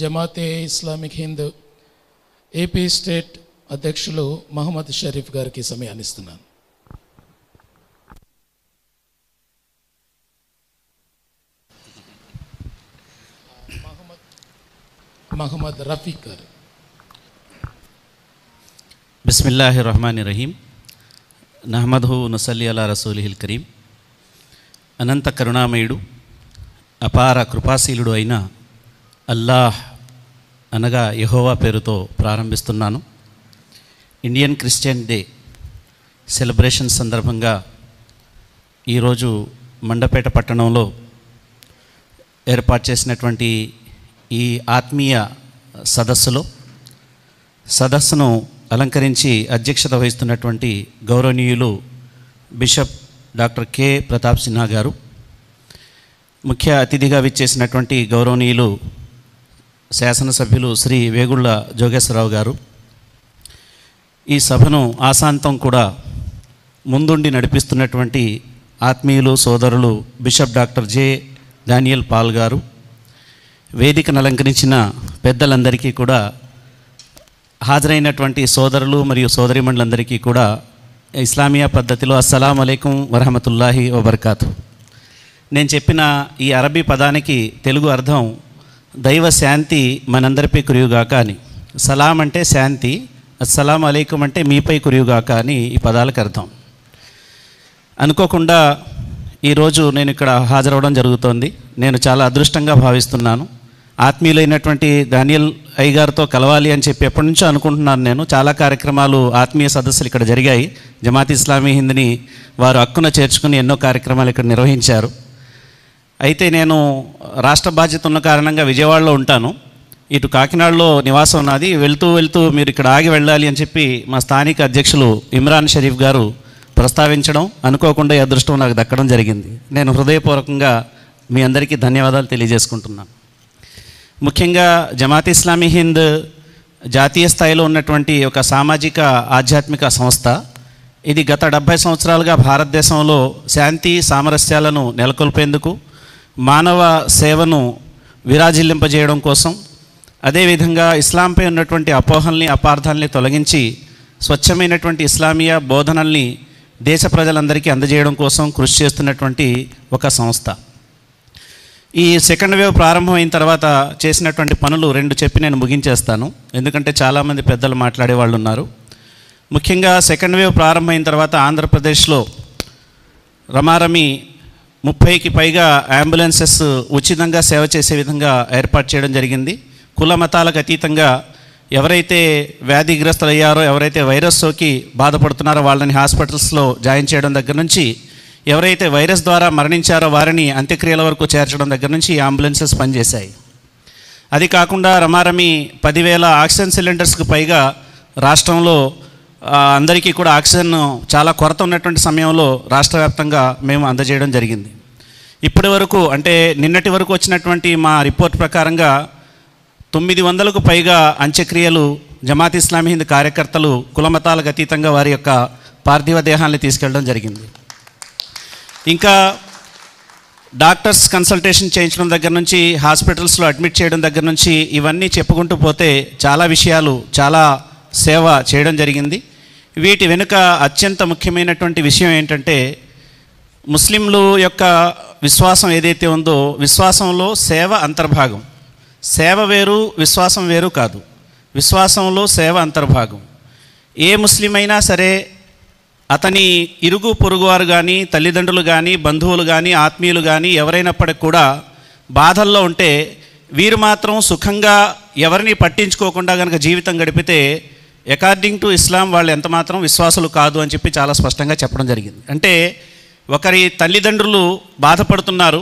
Jamaat-e Islamic Hind AP state అధ్యక్షులు మహమ్మద్ షరీఫ్ గారికి సమయాన్ని ఇస్తున్నాను మహమ్మద్ రఫీక్ గారు బిస్మిల్లాహి రహమాన్ రహీం నహమద్ నసల్లి అలా రసూలిహిల్ కరీం అనంత కరుణామయుడు అపార కృపాశీలుడు అయిన అల్లాహ్ అనగా యహోవా పేరుతో ప్రారంభిస్తున్నాను ఇండియన్ క్రిస్టియన్ డే సెలబ్రేషన్ సందర్భంగా ఈరోజు మండపేట పట్టణంలో ఏర్పాటు చేసినటువంటి ఈ ఆత్మీయ సదస్సులో సదస్సును అలంకరించి అధ్యక్షత వహిస్తున్నటువంటి గౌరవనీయులు bishop doctor K Pratap Sinha garu ముఖ్య అతిథిగా విచ్చేసినటువంటి గౌరవనీయులు శాసనసభ్యులు శ్రీ వేగుళ్ళ జోగేశ్వరరావు గారు ఈ సభను ఆశాంతం కూడా ముందుండి నడిపిస్తున్నటువంటి ఆత్మీయులు సోదరులు bishop doctor J Daniel Paul garu వేదికను అలంకరించిన పెద్దలందరికీ కూడా హాజరైనటువంటి సోదరులు మరియు సోదరిమణులందరికీ కూడా ఇస్లామియా పద్ధతిలో అస్సలం అలైకుం వరహమతుల్లాహి వబర్కాతు నేను చెప్పిన ఈ అరబీ పదానికి తెలుగు అర్థం దైవ శాంతి మనందరిపై కురియుగాక అని సలాం అంటే శాంతి అస్సలాం అలైకుం అంటే మీపై కురియుగాక అని ఈ పదాలకు అర్థం అనుకోకుండా ఈరోజు నేను ఇక్కడ హాజరవడం జరుగుతోంది నేను చాలా అదృష్టంగా భావిస్తున్నాను ఆత్మీయులైనటువంటి దానియల్ అయ్య గారితో కలవాలి అని చెప్పి ఎప్పటి నుంచో అనుకుంటున్నాను నేను చాలా కార్యక్రమాలు ఆత్మీయ సదస్సులు ఇక్కడ జరిగాయి జమాత్ ఇస్లామీ హింద్ని వారు హక్కున చేర్చుకుని ఎన్నో కార్యక్రమాలు ఇక్కడ నిర్వహించారు అయితే నేను రాష్ట్ర బాధ్యత ఉన్న కారణంగా విజయవాడలో ఉంటాను ఇటు కాకినాడలో నివాసం ఉన్నది వెళ్తూ వెళ్తూ మీరు ఇక్కడ ఆగి వెళ్ళాలి అని చెప్పి మా స్థానిక అధ్యక్షులు ఇమ్రాన్ షరీఫ్ గారు ప్రస్తావించడం అనుకోకుండా అదృష్టం నాకు దక్కడం జరిగింది నేను హృదయపూర్వకంగా మీ అందరికీ ధన్యవాదాలు తెలియజేసుకుంటున్నాను ముఖ్యంగా జమాత్ ఇస్లామీ హింద్ జాతీయ స్థాయిలో ఉన్నటువంటి ఒక సామాజిక ఆధ్యాత్మిక సంస్థ ఇది గత డెబ్భై సంవత్సరాలుగా భారతదేశంలో శాంతి సామరస్యాలను నెలకొల్పేందుకు మానవ సేవను విరాజిల్లింపజేయడం కోసం అదేవిధంగా ఇస్లాంపై ఉన్నటువంటి అపోహల్ని అపార్థాలని తొలగించి స్వచ్ఛమైనటువంటి ఇస్లామియా బోధనల్ని దేశ ప్రజలందరికీ అందజేయడం కోసం కృషి చేస్తున్నటువంటి ఒక సంస్థ ఈ సెకండ్ వేవ్ ప్రారంభమైన తర్వాత చేసినటువంటి పనులు రెండు చెప్పి నేను ముగించేస్తాను ఎందుకంటే చాలామంది పెద్దలు మాట్లాడే వాళ్ళు ఉన్నారు ముఖ్యంగా సెకండ్ వేవ్ ప్రారంభమైన తర్వాత ఆంధ్రప్రదేశ్లో రమారమి ముప్పైకి పైగా అంబులెన్సెస్ ఉచితంగా సేవ చేసే విధంగా ఏర్పాటు చేయడం జరిగింది కుల మతాలకు అతీతంగా ఎవరైతే అయ్యారో ఎవరైతే వైరస్ సోకి బాధపడుతున్నారో వాళ్ళని హాస్పిటల్స్లో జాయిన్ చేయడం దగ్గర నుంచి ఎవరైతే వైరస్ ద్వారా మరణించారో వారిని అంత్యక్రియల వరకు చేర్చడం దగ్గర నుంచి ఈ అంబులెన్సెస్ పనిచేశాయి అది కాకుండా రమారమి పదివేల ఆక్సిజన్ సిలిండర్స్కి పైగా రాష్ట్రంలో అందరికీ కూడా ఆక్సిజన్ చాలా కొరత ఉన్నటువంటి సమయంలో రాష్ట్ర వ్యాప్తంగా మేము అందజేయడం జరిగింది ఇప్పటి వరకు అంటే నిన్నటి వరకు వచ్చినటువంటి మా రిపోర్ట్ ప్రకారంగా తొమ్మిది వందలకు పైగా అంత్యక్రియలు జమాత్ ఇస్లామీ హింద్ కార్యకర్తలు కులమతాలకు అతీతంగా వారి యొక్క పార్థివ దేహాన్ని తీసుకెళ్ళడం జరిగింది ఇంకా డాక్టర్స్ కన్సల్టేషన్ చేయించడం దగ్గర నుంచి హాస్పిటల్స్లో అడ్మిట్ చేయడం దగ్గర నుంచి ఇవన్నీ చెప్పుకుంటూ పోతే చాలా విషయాలు చాలా సేవ చేయడం జరిగింది వీటి వెనుక అత్యంత ముఖ్యమైనటువంటి విషయం ఏంటంటే ముస్లింలు యొక్క విశ్వాసం ఏదైతే ఉందో విశ్వాసంలో సేవ అంతర్భాగం సేవ వేరు విశ్వాసం వేరు కాదు విశ్వాసంలో సేవ అంతర్భాగం ఏ ముస్లిం అయినా సరే అతని ఇరుగు పొరుగువారు కానీ తల్లిదండ్రులు కానీ బంధువులు కానీ ఆత్మీయులు కానీ ఎవరైనప్పటికి కూడా బాధల్లో ఉంటే వీరు మాత్రం సుఖంగా ఎవరిని పట్టించుకోకుండా కనుక జీవితం గడిపితే అకార్డింగ్ టు ఇస్లాం వాళ్ళు ఎంతమాత్రం విశ్వాసులు కాదు అని చెప్పి చాలా స్పష్టంగా చెప్పడం జరిగింది అంటే ఒకరి తల్లిదండ్రులు బాధపడుతున్నారు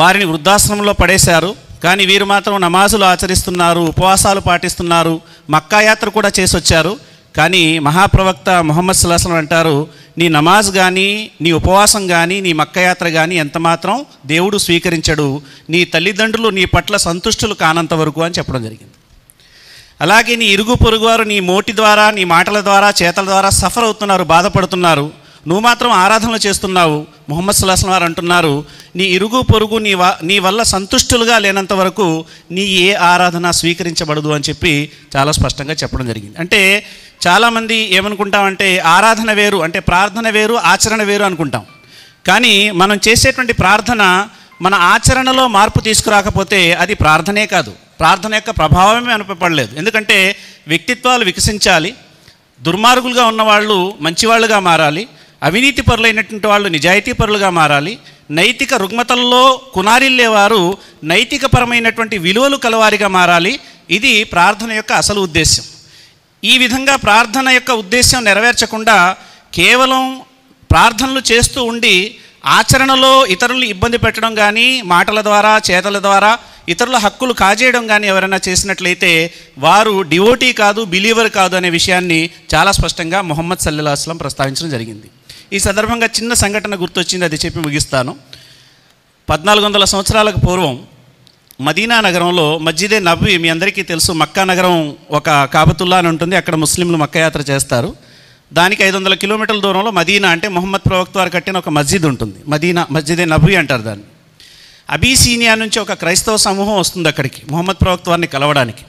వారిని వృద్ధాశ్రమంలో పడేశారు కానీ వీరు మాత్రం నమాజులు ఆచరిస్తున్నారు ఉపవాసాలు పాటిస్తున్నారు మక్కాయాత్ర కూడా చేసొచ్చారు కానీ మహాప్రవక్త మొహమ్మద్ సుల్లాసం అంటారు నీ నమాజ్ కానీ నీ ఉపవాసం కానీ నీ మక్కయాత్ర కానీ ఎంతమాత్రం దేవుడు స్వీకరించడు నీ తల్లిదండ్రులు నీ పట్ల సంతుష్టులు కానంత వరకు అని చెప్పడం జరిగింది అలాగే నీ ఇరుగు పొరుగు వారు నీ మోటి ద్వారా నీ మాటల ద్వారా చేతల ద్వారా సఫర్ అవుతున్నారు బాధపడుతున్నారు నువ్వు మాత్రం ఆరాధనలు చేస్తున్నావు ముహమ్మద్ సుల్లాహం వారు అంటున్నారు నీ ఇరుగు పొరుగు నీ వా నీ వల్ల సంతుష్టులుగా లేనంత వరకు నీ ఏ ఆరాధన స్వీకరించబడదు అని చెప్పి చాలా స్పష్టంగా చెప్పడం జరిగింది అంటే చాలామంది ఏమనుకుంటామంటే ఆరాధన వేరు అంటే ప్రార్థన వేరు ఆచరణ వేరు అనుకుంటాం కానీ మనం చేసేటువంటి ప్రార్థన మన ఆచరణలో మార్పు తీసుకురాకపోతే అది ప్రార్థనే కాదు ప్రార్థన యొక్క ప్రభావమే అనుపడలేదు ఎందుకంటే వ్యక్తిత్వాలు వికసించాలి దుర్మార్గులుగా ఉన్నవాళ్ళు మంచివాళ్ళుగా మారాలి అవినీతి పరులైనటువంటి వాళ్ళు నిజాయితీ పరులుగా మారాలి నైతిక రుగ్మతల్లో కునారిల్లేవారు నైతికపరమైనటువంటి విలువలు కలవారిగా మారాలి ఇది ప్రార్థన యొక్క అసలు ఉద్దేశం ఈ విధంగా ప్రార్థన యొక్క ఉద్దేశం నెరవేర్చకుండా కేవలం ప్రార్థనలు చేస్తూ ఉండి ఆచరణలో ఇతరులను ఇబ్బంది పెట్టడం కానీ మాటల ద్వారా చేతల ద్వారా ఇతరుల హక్కులు కాజేయడం కానీ ఎవరైనా చేసినట్లయితే వారు డివోటీ కాదు బిలీవర్ కాదు అనే విషయాన్ని చాలా స్పష్టంగా మొహమ్మద్ సల్లాహస్లం ప్రస్తావించడం జరిగింది ఈ సందర్భంగా చిన్న సంఘటన గుర్తొచ్చింది అది చెప్పి ముగిస్తాను పద్నాలుగు వందల సంవత్సరాలకు పూర్వం మదీనా నగరంలో మస్జిదే నబ్బి మీ అందరికీ తెలుసు మక్కా నగరం ఒక కాబతుల్లా అని ఉంటుంది అక్కడ ముస్లింలు మక్కయాత్ర చేస్తారు దానికి ఐదు వందల కిలోమీటర్ల దూరంలో మదీనా అంటే మొహమ్మద్ ప్రవక్త వారు కట్టిన ఒక మస్జిద్ ఉంటుంది మదీనా మస్జిదే నబ్బి అంటారు దాన్ని అబీసీనియా నుంచి ఒక క్రైస్తవ సమూహం వస్తుంది అక్కడికి మొహమ్మద్ ప్రవక్త వారిని కలవడానికి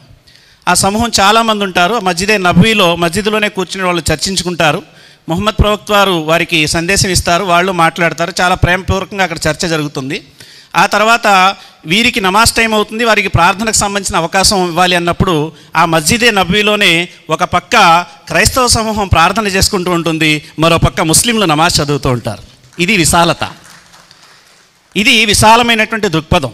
ఆ సమూహం చాలామంది ఉంటారు మస్జిదే నబ్బిలో మస్జిద్లోనే కూర్చుని వాళ్ళు చర్చించుకుంటారు మొహమ్మద్ ప్రవక్త వారు వారికి సందేశం ఇస్తారు వాళ్ళు మాట్లాడతారు చాలా ప్రేమపూర్వకంగా అక్కడ చర్చ జరుగుతుంది ఆ తర్వాత వీరికి నమాజ్ టైం అవుతుంది వారికి ప్రార్థనకు సంబంధించిన అవకాశం ఇవ్వాలి అన్నప్పుడు ఆ మస్జిదే నబీలోనే ఒక పక్క క్రైస్తవ సమూహం ప్రార్థన చేసుకుంటూ ఉంటుంది మరో పక్క ముస్లింలు నమాజ్ చదువుతూ ఉంటారు ఇది విశాలత ఇది విశాలమైనటువంటి దృక్పథం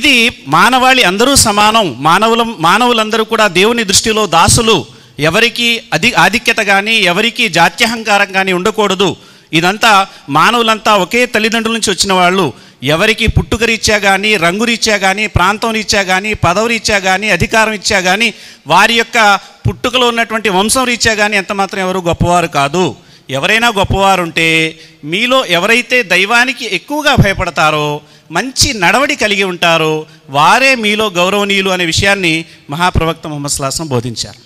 ఇది మానవాళి అందరూ సమానం మానవులం మానవులందరూ కూడా దేవుని దృష్టిలో దాసులు ఎవరికి అది ఆధిక్యత కానీ ఎవరికి జాత్యహంకారం కానీ ఉండకూడదు ఇదంతా మానవులంతా ఒకే తల్లిదండ్రుల నుంచి వచ్చిన వాళ్ళు ఎవరికి రీత్యా కానీ రీత్యా కానీ ప్రాంతం రీత్యా కానీ రీత్యా కానీ అధికారం ఇచ్చా కానీ వారి యొక్క పుట్టుకలో ఉన్నటువంటి వంశం రీత్యా కానీ ఎంత మాత్రం ఎవరు గొప్పవారు కాదు ఎవరైనా గొప్పవారు ఉంటే మీలో ఎవరైతే దైవానికి ఎక్కువగా భయపడతారో మంచి నడవడి కలిగి ఉంటారో వారే మీలో గౌరవనీయులు అనే విషయాన్ని మహాప్రవక్త మొహమ్మద్ స్లాసం బోధించారు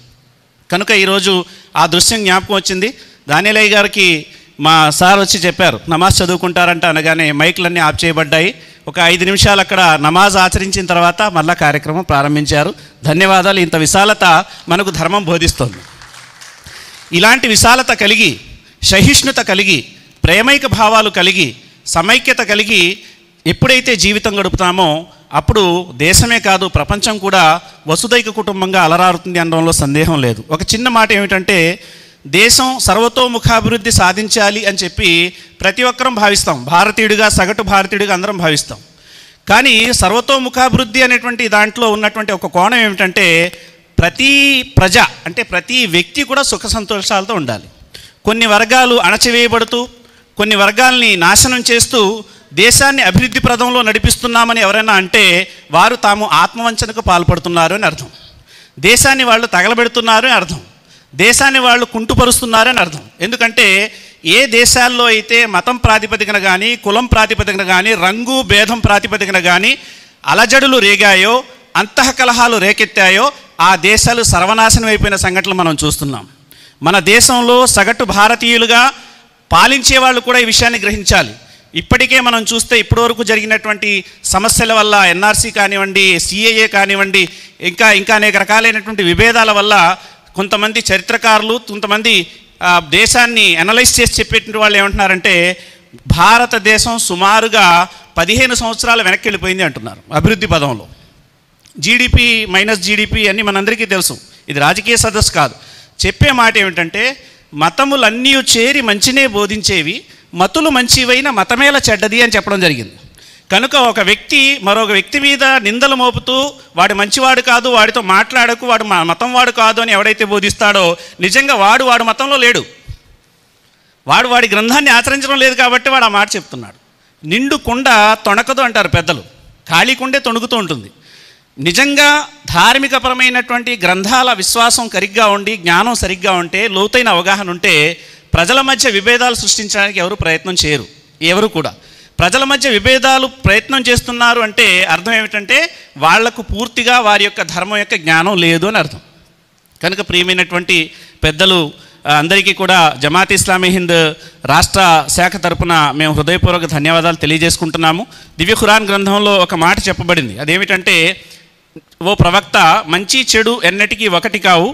కనుక ఈరోజు ఆ దృశ్యం జ్ఞాపకం వచ్చింది దానిలయ్య గారికి మా సార్ వచ్చి చెప్పారు నమాజ్ చదువుకుంటారంట అనగానే మైకులన్నీ ఆఫ్ చేయబడ్డాయి ఒక ఐదు నిమిషాలు అక్కడ నమాజ్ ఆచరించిన తర్వాత మళ్ళా కార్యక్రమం ప్రారంభించారు ధన్యవాదాలు ఇంత విశాలత మనకు ధర్మం బోధిస్తుంది ఇలాంటి విశాలత కలిగి సహిష్ణుత కలిగి ప్రేమైక భావాలు కలిగి సమైక్యత కలిగి ఎప్పుడైతే జీవితం గడుపుతామో అప్పుడు దేశమే కాదు ప్రపంచం కూడా వసుదైక కుటుంబంగా అలరారుతుంది అనడంలో సందేహం లేదు ఒక చిన్న మాట ఏమిటంటే దేశం సర్వతోముఖాభివృద్ధి సాధించాలి అని చెప్పి ప్రతి ఒక్కరం భావిస్తాం భారతీయుడిగా సగటు భారతీయుడిగా అందరం భావిస్తాం కానీ సర్వతోముఖాభివృద్ధి అనేటువంటి దాంట్లో ఉన్నటువంటి ఒక కోణం ఏమిటంటే ప్రతి ప్రజ అంటే ప్రతి వ్యక్తి కూడా సుఖ సంతోషాలతో ఉండాలి కొన్ని వర్గాలు అణచివేయబడుతూ కొన్ని వర్గాల్ని నాశనం చేస్తూ దేశాన్ని అభివృద్ధి ప్రదంలో నడిపిస్తున్నామని ఎవరైనా అంటే వారు తాము ఆత్మవంచనకు పాల్పడుతున్నారు అని అర్థం దేశాన్ని వాళ్ళు తగలబెడుతున్నారు అని అర్థం దేశాన్ని వాళ్ళు కుంటుపరుస్తున్నారు అని అర్థం ఎందుకంటే ఏ దేశాల్లో అయితే మతం ప్రాతిపదికన కానీ కులం ప్రాతిపదికన కానీ రంగు భేదం ప్రాతిపదికన కానీ అలజడులు రేగాయో అంతఃకలహాలు రేకెత్తాయో ఆ దేశాలు సర్వనాశనం అయిపోయిన సంఘటనలు మనం చూస్తున్నాం మన దేశంలో సగటు భారతీయులుగా పాలించే వాళ్ళు కూడా ఈ విషయాన్ని గ్రహించాలి ఇప్పటికే మనం చూస్తే ఇప్పటివరకు జరిగినటువంటి సమస్యల వల్ల ఎన్ఆర్సీ కానివ్వండి సిఏఏ కానివ్వండి ఇంకా ఇంకా అనేక రకాలైనటువంటి విభేదాల వల్ల కొంతమంది చరిత్రకారులు కొంతమంది దేశాన్ని అనలైజ్ చేసి చెప్పేటువంటి వాళ్ళు ఏమంటున్నారంటే భారతదేశం సుమారుగా పదిహేను సంవత్సరాల వెనక్కి వెళ్ళిపోయింది అంటున్నారు అభివృద్ధి పదంలో జీడిపి మైనస్ జీడిపి అని మనందరికీ తెలుసు ఇది రాజకీయ సదస్సు కాదు చెప్పే మాట ఏమిటంటే మతములన్నీ చేరి మంచినే బోధించేవి మతులు మంచివైన మతమేల చెడ్డది అని చెప్పడం జరిగింది కనుక ఒక వ్యక్తి మరొక వ్యక్తి మీద నిందలు మోపుతూ వాడు మంచివాడు కాదు వాడితో మాట్లాడకు వాడు మతం వాడు కాదు అని ఎవడైతే బోధిస్తాడో నిజంగా వాడు వాడు మతంలో లేడు వాడు వాడి గ్రంథాన్ని ఆచరించడం లేదు కాబట్టి వాడు ఆ మాట చెప్తున్నాడు నిండు కుండ తొణకదు అంటారు పెద్దలు ఖాళీ కుండే తొణుకుతూ ఉంటుంది నిజంగా ధార్మికపరమైనటువంటి గ్రంథాల విశ్వాసం కరిగ్గా ఉండి జ్ఞానం సరిగ్గా ఉంటే లోతైన అవగాహన ఉంటే ప్రజల మధ్య విభేదాలు సృష్టించడానికి ఎవరు ప్రయత్నం చేయరు ఎవరు కూడా ప్రజల మధ్య విభేదాలు ప్రయత్నం చేస్తున్నారు అంటే అర్థం ఏమిటంటే వాళ్లకు పూర్తిగా వారి యొక్క ధర్మం యొక్క జ్ఞానం లేదు అని అర్థం కనుక ప్రియమైనటువంటి పెద్దలు అందరికీ కూడా జమాత్ ఇస్లామీ హింద్ రాష్ట్ర శాఖ తరపున మేము హృదయపూర్వక ధన్యవాదాలు తెలియజేసుకుంటున్నాము దివ్య ఖురాన్ గ్రంథంలో ఒక మాట చెప్పబడింది అదేమిటంటే ఓ ప్రవక్త మంచి చెడు ఎన్నటికీ ఒకటి కావు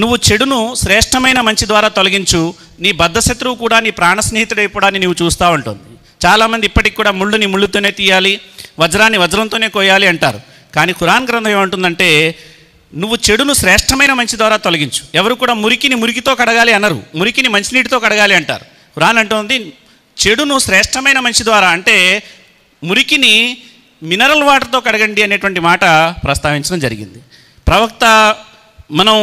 నువ్వు చెడును శ్రేష్టమైన మంచి ద్వారా తొలగించు నీ బద్దశత్రువు కూడా నీ ప్రాణ స్నేహితుడై నువ్వు చూస్తూ ఉంటుంది చాలామంది ఇప్పటికి కూడా ముళ్ళుని ముళ్ళుతోనే తీయాలి వజ్రాన్ని వజ్రంతోనే కోయాలి అంటారు కానీ ఖురాన్ గ్రంథం ఏమంటుందంటే నువ్వు చెడును శ్రేష్టమైన మంచి ద్వారా తొలగించు ఎవరు కూడా మురికిని మురికితో కడగాలి అనరు మురికిని మంచినీటితో కడగాలి అంటారు ఖురాన్ అంటుంది చెడును శ్రేష్టమైన మంచి ద్వారా అంటే మురికిని మినరల్ వాటర్తో కడగండి అనేటువంటి మాట ప్రస్తావించడం జరిగింది ప్రవక్త మనం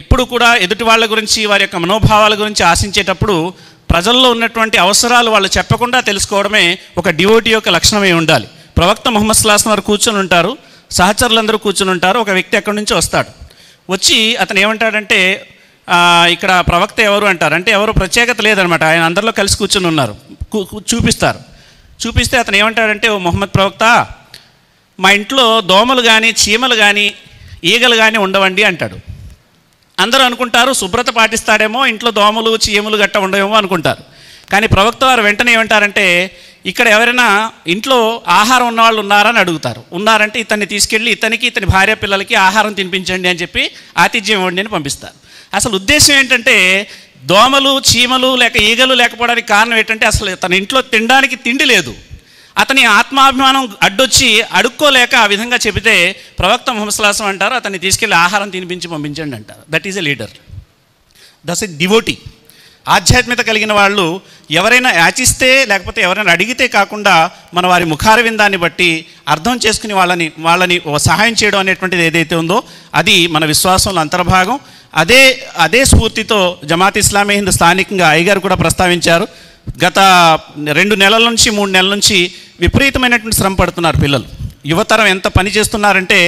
ఎప్పుడు కూడా ఎదుటి వాళ్ళ గురించి వారి యొక్క మనోభావాల గురించి ఆశించేటప్పుడు ప్రజల్లో ఉన్నటువంటి అవసరాలు వాళ్ళు చెప్పకుండా తెలుసుకోవడమే ఒక డివోటి యొక్క లక్షణమే ఉండాలి ప్రవక్త మొహమ్మద్ స్లాసం వారు కూర్చొని ఉంటారు సహచరులందరూ కూర్చొని ఉంటారు ఒక వ్యక్తి అక్కడి నుంచి వస్తాడు వచ్చి అతను ఏమంటాడంటే ఇక్కడ ప్రవక్త ఎవరు అంటారు అంటే ఎవరు ప్రత్యేకత లేదనమాట ఆయన అందరిలో కలిసి కూర్చొని ఉన్నారు చూపిస్తారు చూపిస్తే అతను ఏమంటాడంటే ఓ మొహమ్మద్ ప్రవక్త మా ఇంట్లో దోమలు కానీ చీమలు కానీ ఈగలుగానే ఉండవండి అంటాడు అందరూ అనుకుంటారు శుభ్రత పాటిస్తాడేమో ఇంట్లో దోమలు చీములు గట్ట ఉండవేమో అనుకుంటారు కానీ ప్రవక్త వారు వెంటనే ఏమంటారంటే ఇక్కడ ఎవరైనా ఇంట్లో ఆహారం ఉన్నవాళ్ళు ఉన్నారని అడుగుతారు ఉన్నారంటే ఇతన్ని తీసుకెళ్ళి ఇతనికి ఇతని భార్య పిల్లలకి ఆహారం తినిపించండి అని చెప్పి ఆతిథ్యం ఇవ్వండి అని పంపిస్తారు అసలు ఉద్దేశం ఏంటంటే దోమలు చీమలు లేక ఈగలు లేకపోవడానికి కారణం ఏంటంటే అసలు తన ఇంట్లో తినడానికి తిండి లేదు అతని ఆత్మాభిమానం అడ్డొచ్చి అడుక్కోలేక ఆ విధంగా చెబితే ప్రవక్త ముహమ్మద్లాసం అంటారు అతన్ని తీసుకెళ్లి ఆహారం తినిపించి పంపించండి అంటారు that is a leader thus a devotee ఆధ్యాత్మికత కలిగిన వాళ్ళు ఎవరైనా యాచిస్తే లేకపోతే ఎవరైనా అడిగితే కాకుండా మన వారి ముఖారవిందాన్ని బట్టి అర్థం చేసుకుని వాళ్ళని వాళ్ళని సహాయం చేయడం అనేటువంటిది ఏదైతే ఉందో అది మన విశ్వాసంలో అంతర్భాగం అదే అదే స్ఫూర్తితో జమాత్ ఇస్లామీ హింద్ స్థానికంగా అయ్యగారు కూడా ప్రస్తావించారు గత రెండు నెలల నుంచి మూడు నెలల నుంచి విపరీతమైనటువంటి శ్రమ పడుతున్నారు పిల్లలు యువతరం ఎంత పని చేస్తున్నారంటే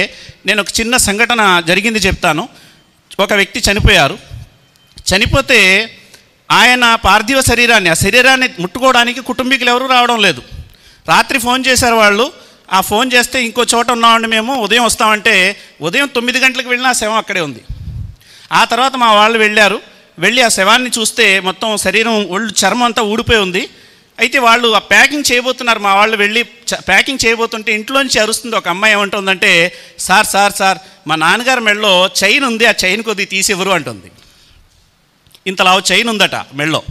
నేను ఒక చిన్న సంఘటన జరిగింది చెప్తాను ఒక వ్యక్తి చనిపోయారు చనిపోతే ఆయన పార్థివ శరీరాన్ని ఆ శరీరాన్ని ముట్టుకోవడానికి కుటుంబీకులు ఎవరూ రావడం లేదు రాత్రి ఫోన్ చేశారు వాళ్ళు ఆ ఫోన్ చేస్తే ఇంకో చోట ఉన్నామండి మేము ఉదయం వస్తామంటే ఉదయం తొమ్మిది గంటలకు వెళ్ళిన ఆ శవం అక్కడే ఉంది ఆ తర్వాత మా వాళ్ళు వెళ్ళారు వెళ్ళి ఆ శవాన్ని చూస్తే మొత్తం శరీరం ఒళ్ళు చర్మం అంతా ఊడిపోయి ఉంది అయితే వాళ్ళు ఆ ప్యాకింగ్ చేయబోతున్నారు మా వాళ్ళు వెళ్ళి ప్యాకింగ్ చేయబోతుంటే ఇంట్లోంచి అరుస్తుంది ఒక అమ్మాయి ఏమంటుందంటే సార్ సార్ సార్ మా నాన్నగారి మెడలో చైన్ ఉంది ఆ చైన్ కొద్ది తీసివ్వరు అంటుంది ఇంతలా చైన్ ఉందట మెళ్ళో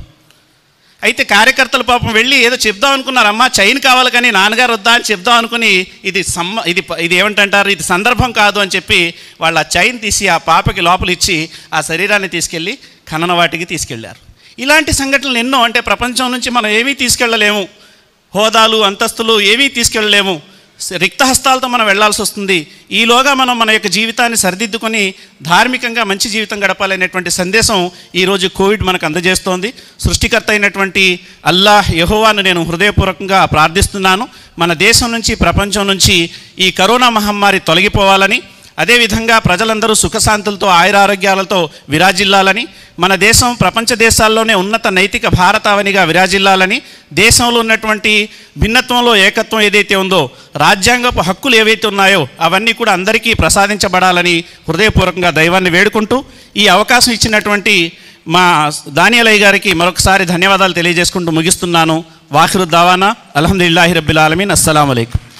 అయితే కార్యకర్తలు పాపం వెళ్ళి ఏదో చెప్దాం అనుకున్నారు అమ్మ చైన్ కావాలి కానీ నాన్నగారు వద్దా అని చెప్దాం అనుకుని ఇది సమ్మ ఇది ఇది ఏమంటారు ఇది సందర్భం కాదు అని చెప్పి వాళ్ళు ఆ చైన్ తీసి ఆ పాపకి లోపలిచ్చి ఆ శరీరాన్ని తీసుకెళ్ళి ఖనన వాటికి తీసుకెళ్లారు ఇలాంటి సంఘటనలు ఎన్నో అంటే ప్రపంచం నుంచి మనం ఏమీ తీసుకెళ్ళలేము హోదాలు అంతస్తులు ఏమీ తీసుకెళ్ళలేము రిక్తహస్తాలతో మనం వెళ్లాల్సి వస్తుంది ఈలోగా మనం మన యొక్క జీవితాన్ని సరిదిద్దుకొని ధార్మికంగా మంచి జీవితం గడపాలనేటువంటి సందేశం ఈరోజు కోవిడ్ మనకు అందజేస్తోంది సృష్టికర్త అయినటువంటి అల్లాహ్ యహోవాను నేను హృదయపూర్వకంగా ప్రార్థిస్తున్నాను మన దేశం నుంచి ప్రపంచం నుంచి ఈ కరోనా మహమ్మారి తొలగిపోవాలని అదేవిధంగా ప్రజలందరూ సుఖశాంతులతో ఆయురారోగ్యాలతో విరాజిల్లాలని మన దేశం ప్రపంచ దేశాల్లోనే ఉన్నత నైతిక భారతావనిగా విరాజిల్లాలని దేశంలో ఉన్నటువంటి భిన్నత్వంలో ఏకత్వం ఏదైతే ఉందో రాజ్యాంగపు హక్కులు ఏవైతే ఉన్నాయో అవన్నీ కూడా అందరికీ ప్రసాదించబడాలని హృదయపూర్వకంగా దైవాన్ని వేడుకుంటూ ఈ అవకాశం ఇచ్చినటువంటి మా దానియలయ్య గారికి మరొకసారి ధన్యవాదాలు తెలియజేసుకుంటూ ముగిస్తున్నాను వాఖిరు దావానా అలహమ్దుల్లాహి రబ్బిల్ ఆలమీన్ అస్సలం అయికు